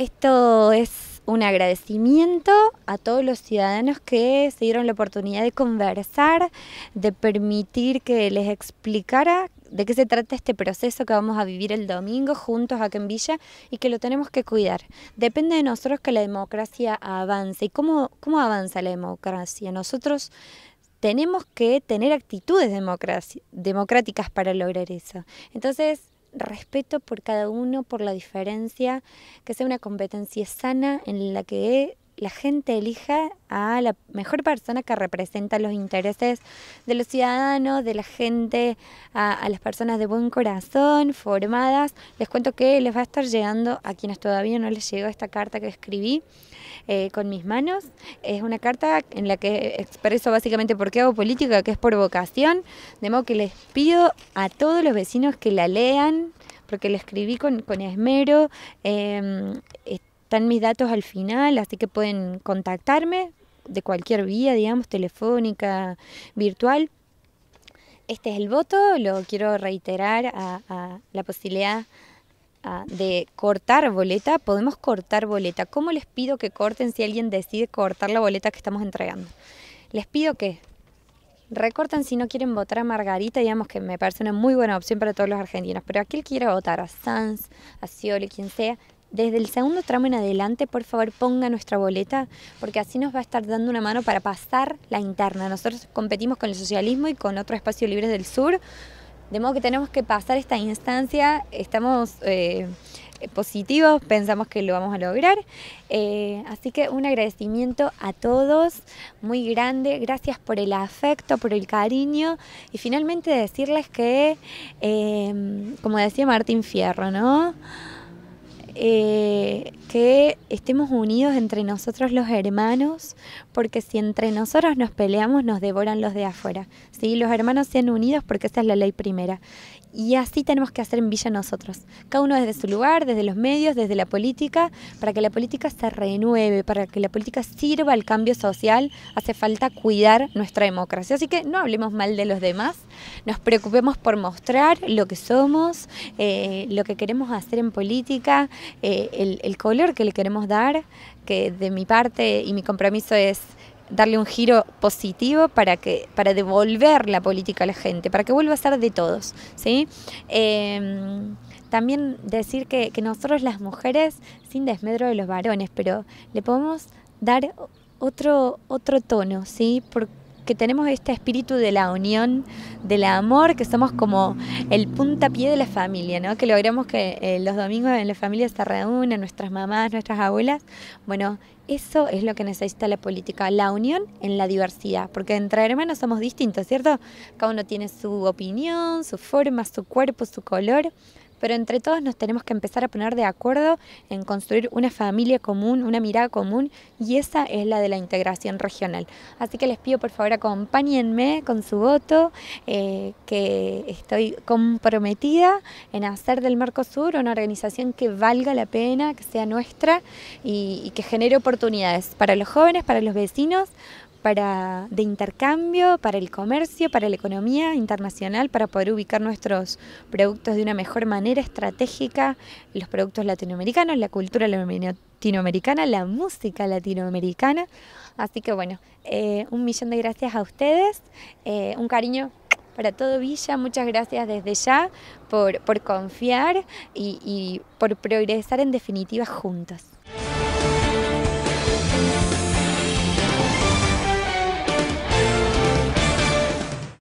Esto es un agradecimiento a todos los ciudadanos que se dieron la oportunidad de conversar, de permitir que les explicara de qué se trata este proceso que vamos a vivir el domingo juntos acá en Villa y que lo tenemos que cuidar. Depende de nosotros que la democracia avance. ¿Y cómo, cómo avanza la democracia? Nosotros tenemos que tener actitudes democráticas para lograr eso. Entonces, respeto por cada uno, por la diferencia, que sea una competencia sana en la que la gente elija a la mejor persona que representa los intereses de los ciudadanos, de la gente, a, las personas de buen corazón, formadas. Les cuento que les va a estar llegando a quienes todavía no les llegó esta carta que escribí eh, con mis manos. Es una carta en la que expreso básicamente por qué hago política, que es por vocación. De modo que les pido a todos los vecinos que la lean, porque la escribí con, esmero. Em, están mis datos al final, así que pueden contactarme de cualquier vía, digamos, telefónica, virtual. Este es el voto, lo quiero reiterar a, la posibilidad de cortar boleta, podemos cortar boleta. ¿Cómo les pido que corten si alguien decide cortar la boleta que estamos entregando? Les pido que recorten si no quieren votar a Margarita, digamos que me parece una muy buena opción para todos los argentinos, pero aquel que quiera votar a Sanz, a Scioli, quien sea, desde el segundo tramo en adelante, por favor ponga nuestra boleta, porque así nos va a estar dando una mano para pasar la interna. Nosotros competimos con el socialismo y con otro espacio libre del sur, de modo que tenemos que pasar esta instancia, estamos eh, positivos, pensamos que lo vamos a lograr. Eh, así que un agradecimiento a todos, muy grande, gracias por el afecto, por el cariño y finalmente decirles que, eh, como decía Martín Fierro, ¿no? Eh, que estemos unidos entre nosotros los hermanos, porque si entre nosotros nos peleamos, nos devoran los de afuera. ¿sí? Los hermanos sean unidos porque esa es la ley primera. Y así tenemos que hacer en Villa nosotros, cada uno desde su lugar, desde los medios, desde la política, para que la política se renueve, para que la política sirva al cambio social, hace falta cuidar nuestra democracia. Así que no hablemos mal de los demás, nos preocupemos por mostrar lo que somos, eh, lo que queremos hacer en política, eh, el, color que le queremos dar, que de mi parte y mi compromiso es darle un giro positivo para que para devolver la política a la gente, para que vuelva a ser de todos, ¿sí? Em, también decir que, que, nosotros las mujeres, sin desmedro de los varones, pero le podemos dar otro, otro tono, ¿sí? Porque que tenemos este espíritu de la unión, del amor, que somos como el puntapié de la familia, ¿no? Que logramos que eh, los domingos en la familia se reúnen nuestras mamás, nuestras abuelas. Bueno, eso es lo que necesita la política, la unión en la diversidad, porque entre hermanos somos distintos, ¿cierto? Cada uno tiene su opinión, su forma, su cuerpo, su color pero entre todos nos tenemos que empezar a poner de acuerdo en construir una familia común, una mirada común, y esa es la de la integración regional. Así que les pido por favor acompáñenme con su voto, eh, que estoy comprometida en hacer del Mercosur una organización que valga la pena, que sea nuestra y que genere oportunidades para los jóvenes, para los vecinos, para, de intercambio, para el comercio, para la economía internacional, para poder ubicar nuestros productos de una mejor manera estratégica, los productos latinoamericanos, la cultura latinoamericana, la música latinoamericana. Así que bueno, eh, un millón de gracias a ustedes, eh, un cariño para todo Villa. Muchas gracias desde ya por, confiar y, y por progresar en definitiva juntos.